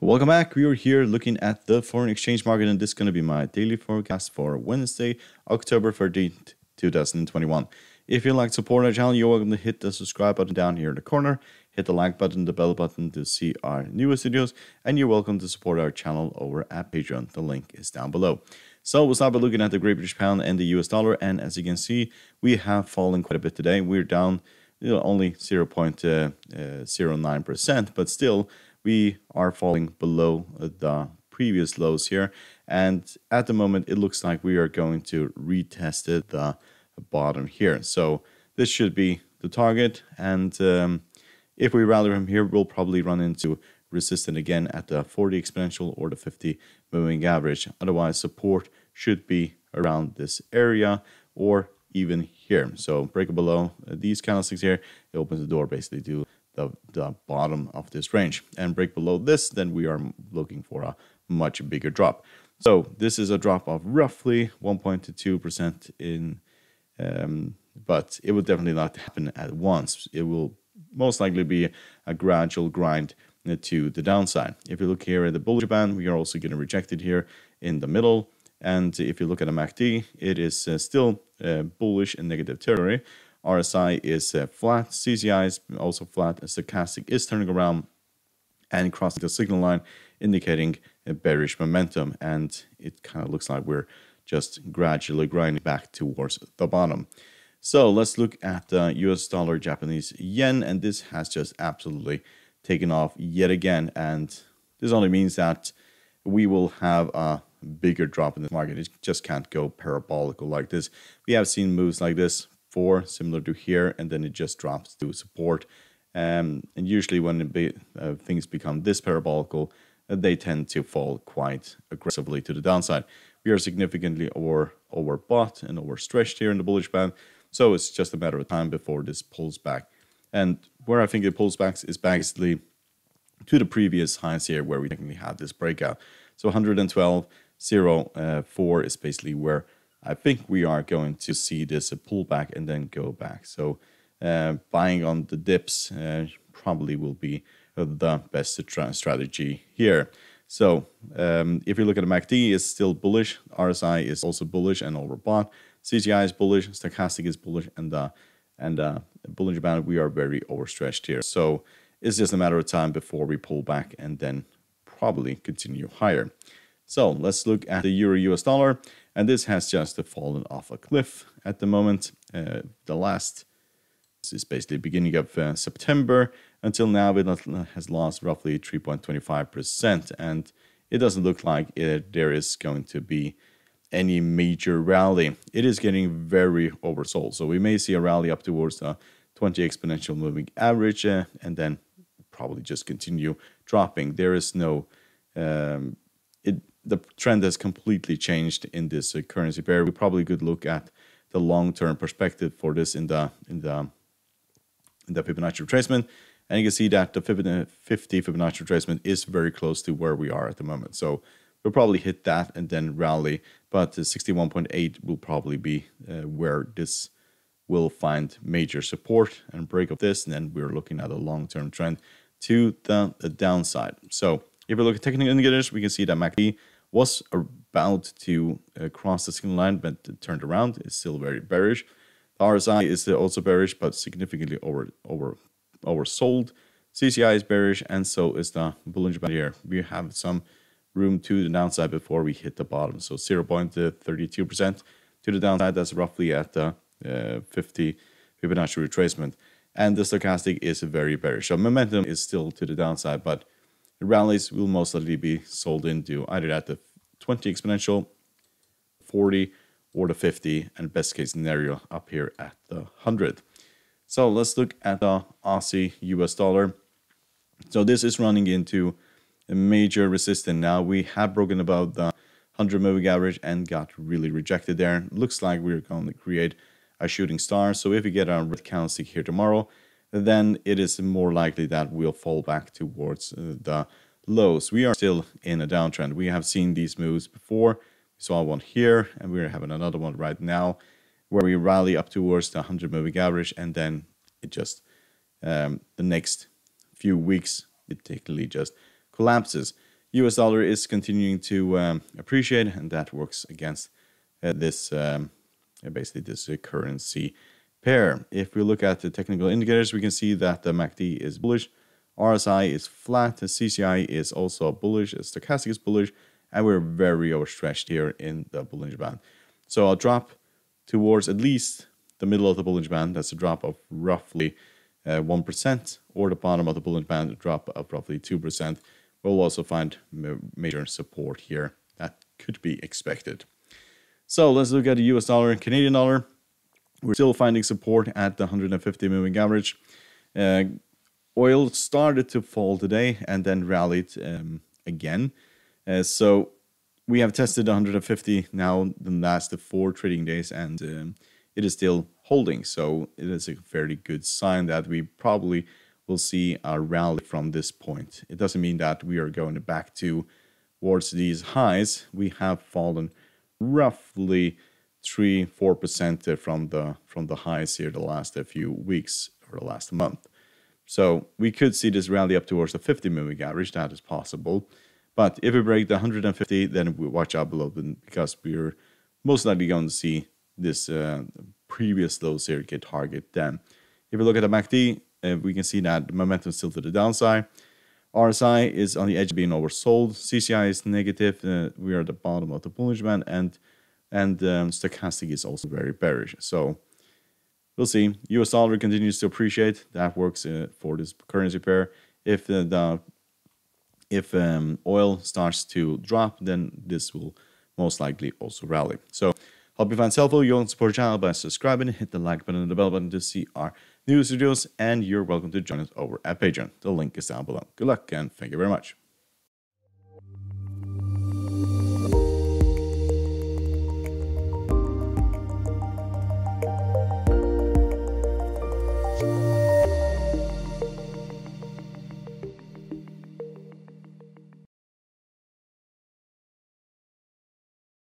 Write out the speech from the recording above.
Welcome back. We are here looking at the foreign exchange market, and this is going to be my daily forecast for Wednesday, October 13th, 2021. If you like to support our channel, you're welcome to hit the subscribe button down here in the corner, hit the like button, the bell button to see our newest videos, and you're welcome to support our channel over at Patreon. The link is down below. So we'll start by looking at the Great British Pound and the US dollar, and as you can see, we have fallen quite a bit today. We're down you know, only 0.09%, uh, uh, but still we are falling below uh, the previous lows here. And at the moment, it looks like we are going to retest it, the bottom here. So this should be the target. And um, if we rally from here, we'll probably run into resistance again at the 40 exponential or the 50 moving average. Otherwise, support should be around this area or even here. So break below uh, these candlesticks here, it opens the door basically to the, the bottom of this range and break below this, then we are looking for a much bigger drop. So this is a drop of roughly 1.2% in, um, but it will definitely not happen at once. It will most likely be a gradual grind to the downside. If you look here at the bullish Band, we are also getting rejected here in the middle. And if you look at a MACD, it is uh, still uh, bullish and negative territory, RSI is uh, flat, CCI is also flat, and stochastic is turning around and crossing the signal line, indicating a bearish momentum. And it kind of looks like we're just gradually grinding back towards the bottom. So let's look at the US dollar, Japanese yen, and this has just absolutely taken off yet again. And this only means that we will have a bigger drop in the market. It just can't go parabolic like this. We have seen moves like this similar to here, and then it just drops to support. Um, and usually when be, uh, things become this parabolical, uh, they tend to fall quite aggressively to the downside. We are significantly over overbought and overstretched here in the bullish band, so it's just a matter of time before this pulls back. And where I think it pulls back is basically to the previous highs here where we technically had this breakout. So 112.04 uh, is basically where I think we are going to see this pullback and then go back. So uh, buying on the dips uh, probably will be the best strategy here. So um, if you look at the MACD, it's still bullish. RSI is also bullish and overbought. CGI is bullish. Stochastic is bullish, and the uh, and uh, bullish Band we are very overstretched here. So it's just a matter of time before we pull back and then probably continue higher. So let's look at the euro US dollar. And this has just fallen off a cliff at the moment. Uh, the last, this is basically beginning of uh, September until now, it has lost roughly 3.25%. And it doesn't look like it, there is going to be any major rally. It is getting very oversold. So we may see a rally up towards the uh, 20 exponential moving average uh, and then probably just continue dropping. There is no um, the trend has completely changed in this uh, currency pair. We probably could look at the long-term perspective for this in the in the in the Fibonacci retracement, and you can see that the uh, 50 Fibonacci retracement is very close to where we are at the moment. So we'll probably hit that and then rally, but the 61.8 will probably be uh, where this will find major support and break of this, and then we're looking at a long-term trend to the, the downside. So if we look at technical indicators, we can see that MACD was about to uh, cross the signal line, but it turned around. It's still very bearish. The RSI is also bearish, but significantly over over oversold. CCI is bearish, and so is the Bollinger Band here. We have some room to the downside before we hit the bottom. So 0.32% to the downside. That's roughly at the uh, 50 Fibonacci retracement. And the stochastic is very bearish. So momentum is still to the downside, but the rallies will most likely be sold into either at the 20 exponential, 40, or the 50, and best case scenario up here at the 100. So let's look at the Aussie US dollar. So this is running into a major resistance now. We have broken above the 100 moving average and got really rejected there. Looks like we're going to create a shooting star. So if we get a red candlestick here tomorrow, then it is more likely that we'll fall back towards uh, the lows. We are still in a downtrend. We have seen these moves before. We saw one here, and we're having another one right now, where we rally up towards the 100 moving average, and then it just um, the next few weeks, particularly, just collapses. U.S. dollar is continuing to um, appreciate, and that works against uh, this um, basically this uh, currency pair. If we look at the technical indicators, we can see that the MACD is bullish, RSI is flat, the CCI is also bullish, the stochastic is bullish, and we're very overstretched here in the bullish band. So a drop towards at least the middle of the bullish band. That's a drop of roughly uh, 1%, or the bottom of the bullish band, a drop of roughly 2%. We'll also find major support here that could be expected. So let's look at the US dollar and Canadian dollar. We're still finding support at the 150 moving average. Uh, oil started to fall today and then rallied um, again. Uh, so we have tested 150 now the last four trading days and um, it is still holding. So it is a very good sign that we probably will see a rally from this point. It doesn't mean that we are going back to towards these highs. We have fallen roughly three four percent from the from the highs here the last few weeks or the last month. So we could see this rally up towards the 50 moving average. That is possible. But if we break the 150, then we watch out below because we're most likely going to see this uh, previous low here get target then. If we look at the MACD, uh, we can see that the momentum is still to the downside. RSI is on the edge of being oversold. CCI is negative. Uh, we are at the bottom of the bullish band. And and um, stochastic is also very bearish. So we'll see. US dollar continues to appreciate. That works uh, for this currency pair. If the, the if um, oil starts to drop, then this will most likely also rally. So hope you find this helpful. You can support the channel by subscribing, hit the like button and the bell button to see our new videos, and you're welcome to join us over at Patreon. The link is down below. Good luck and thank you very much.